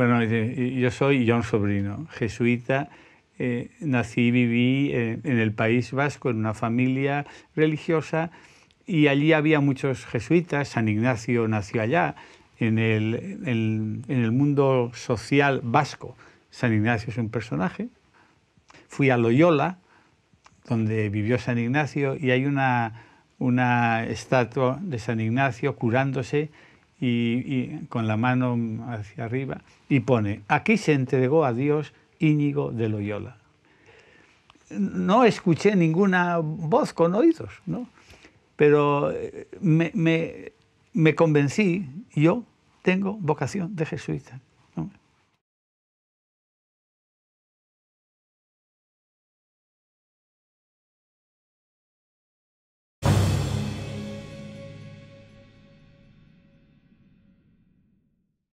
Bueno, yo soy John Sobrino, jesuita. Eh, nací y viví eh, en, el País Vasco, en una familia religiosa, y allí había muchos jesuitas. San Ignacio nació allá, en el, mundo social vasco. San Ignacio es un personaje. Fui a Loyola, donde vivió San Ignacio, y hay una estatua de San Ignacio curándose y, con la mano hacia arriba y pone, aquí se entregó a Dios Íñigo de Loyola. No escuché ninguna voz con oídos, pero eh, me convencí, yo tengo vocación de jesuita.